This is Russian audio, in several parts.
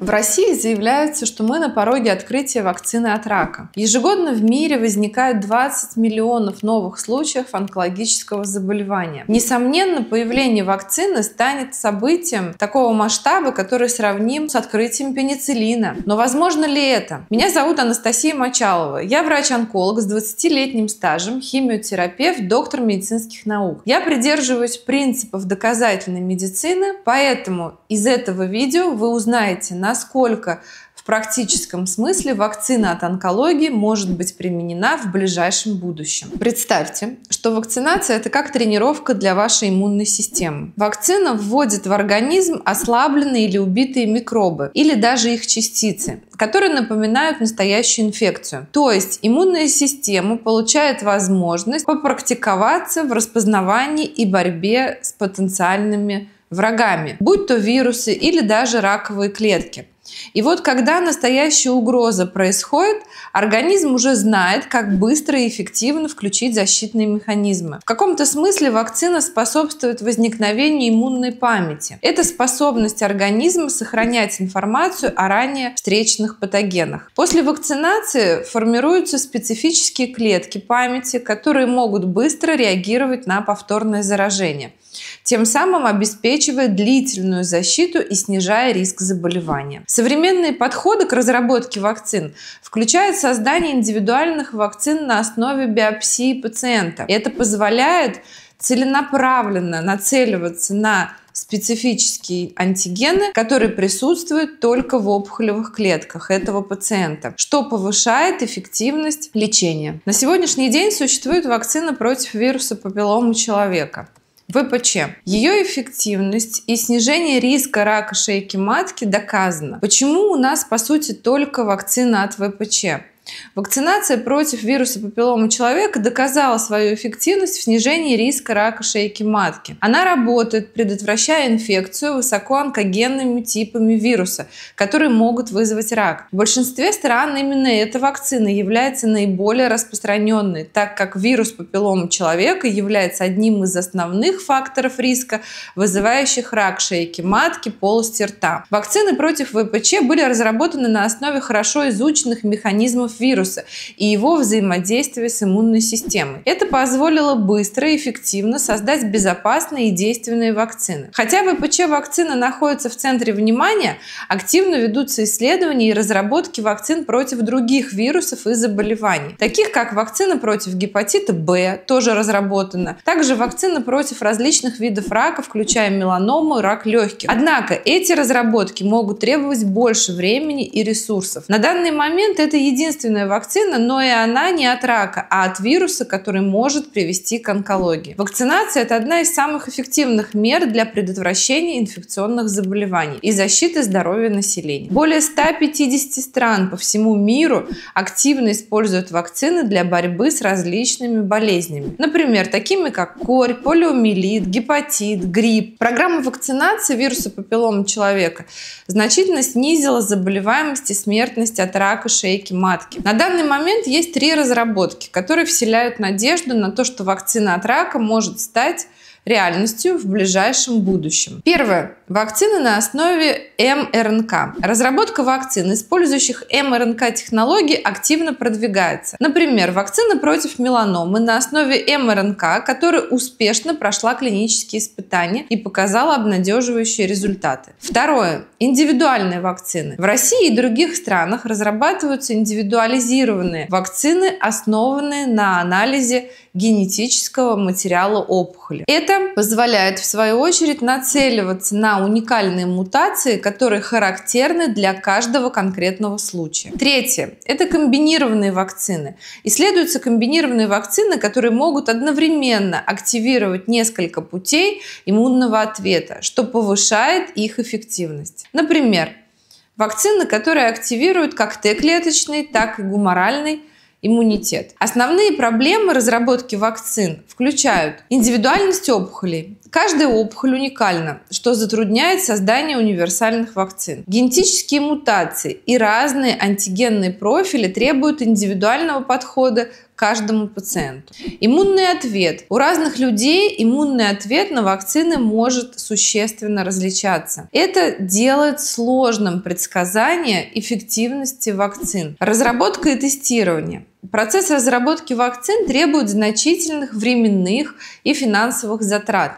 В России заявляется, что мы на пороге открытия вакцины от рака. Ежегодно в мире возникает 20 миллионов новых случаев онкологического заболевания. Несомненно, появление вакцины станет событием такого масштаба, который сравним с открытием пенициллина. Но возможно ли это? Меня зовут Анастасия Мочалова. Я врач-онколог с 20-летним стажем, химиотерапевт, доктор медицинских наук. Я придерживаюсь принципов доказательной медицины, поэтому из этого видео вы узнаете, на насколько в практическом смысле вакцина от онкологии может быть применена в ближайшем будущем. Представьте, что вакцинация – это как тренировка для вашей иммунной системы. Вакцина вводит в организм ослабленные или убитые микробы, или даже их частицы, которые напоминают настоящую инфекцию. То есть иммунная система получает возможность попрактиковаться в распознавании и борьбе с потенциальными врагами, будь то вирусы или даже раковые клетки. И вот когда настоящая угроза происходит, организм уже знает, как быстро и эффективно включить защитные механизмы. В каком-то смысле вакцина способствует возникновению иммунной памяти. Это способность организма сохранять информацию о ранее встречных патогенах. После вакцинации формируются специфические клетки памяти, которые могут быстро реагировать на повторное заражение тем самым обеспечивая длительную защиту и снижая риск заболевания. Современные подходы к разработке вакцин включают создание индивидуальных вакцин на основе биопсии пациента. Это позволяет целенаправленно нацеливаться на специфические антигены, которые присутствуют только в опухолевых клетках этого пациента, что повышает эффективность лечения. На сегодняшний день существует вакцина против вируса папиллома человека. ВПЧ. Ее эффективность и снижение риска рака шейки матки доказано. Почему у нас, по сути, только вакцина от ВПЧ? Вакцинация против вируса папиллома человека доказала свою эффективность в снижении риска рака шейки матки. Она работает, предотвращая инфекцию высокоонкогенными типами вируса, которые могут вызвать рак. В большинстве стран именно эта вакцина является наиболее распространенной, так как вирус папиллома человека является одним из основных факторов риска, вызывающих рак шейки матки, полости рта. Вакцины против ВПЧ были разработаны на основе хорошо изученных механизмов вируса и его взаимодействие с иммунной системой. Это позволило быстро и эффективно создать безопасные и действенные вакцины. Хотя ВПЧ-вакцина находится в центре внимания, активно ведутся исследования и разработки вакцин против других вирусов и заболеваний, таких как вакцина против гепатита Б, тоже разработана, также вакцина против различных видов рака, включая меланому и рак легких. Однако эти разработки могут требовать больше времени и ресурсов. На данный момент это единственный действенная вакцина, но и она не от рака, а от вируса, который может привести к онкологии. Вакцинация – это одна из самых эффективных мер для предотвращения инфекционных заболеваний и защиты здоровья населения. Более 150 стран по всему миру активно используют вакцины для борьбы с различными болезнями. Например, такими как корь, полиомиелит, гепатит, грипп. Программа вакцинации вируса папиллома человека значительно снизила заболеваемость и смертность от рака шейки матки заявки. На данный момент есть три разработки, которые вселяют надежду на то, что вакцина от рака может стать реальностью в ближайшем будущем. Первое Вакцины на основе мРНК. Разработка вакцин, использующих мРНК-технологии, активно продвигается. Например, вакцина против меланомы на основе мРНК, которая успешно прошла клинические испытания и показала обнадеживающие результаты. Второе. Индивидуальные вакцины. В России и других странах разрабатываются индивидуализированные вакцины, основанные на анализе генетического материала опухоли. Это позволяет, в свою очередь, нацеливаться на уникальные мутации, которые характерны для каждого конкретного случая. Третье. Это комбинированные вакцины. Исследуются комбинированные вакцины, которые могут одновременно активировать несколько путей иммунного ответа, что повышает их эффективность. Например, вакцины, которые активируют как Т-клеточный, так и гуморальный иммунитет. Основные проблемы разработки вакцин включают индивидуальность опухолей, Каждая опухоль уникальна, что затрудняет создание универсальных вакцин. Генетические мутации и разные антигенные профили требуют индивидуального подхода каждому пациенту. Иммунный ответ. У разных людей иммунный ответ на вакцины может существенно различаться. Это делает сложным предсказание эффективности вакцин. Разработка и тестирование. Процесс разработки вакцин требует значительных временных и финансовых затрат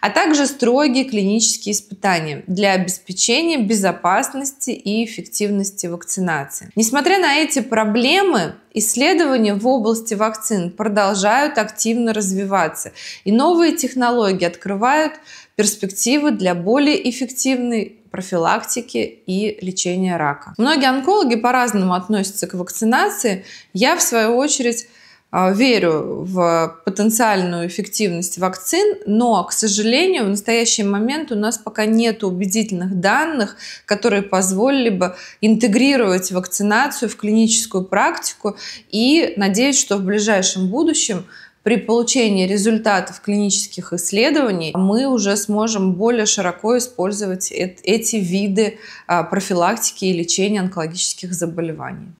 а также строгие клинические испытания для обеспечения безопасности и эффективности вакцинации. Несмотря на эти проблемы, исследования в области вакцин продолжают активно развиваться, и новые технологии открывают перспективы для более эффективной профилактики и лечения рака. Многие онкологи по-разному относятся к вакцинации. Я, в свою очередь, а, верю в потенциальную эффективность вакцин, но, к сожалению, в настоящий момент у нас пока нет убедительных данных, которые позволили бы интегрировать вакцинацию в клиническую практику и надеюсь, что в ближайшем будущем при получении результатов клинических исследований мы уже сможем более широко использовать эти виды а, профилактики и лечения онкологических заболеваний.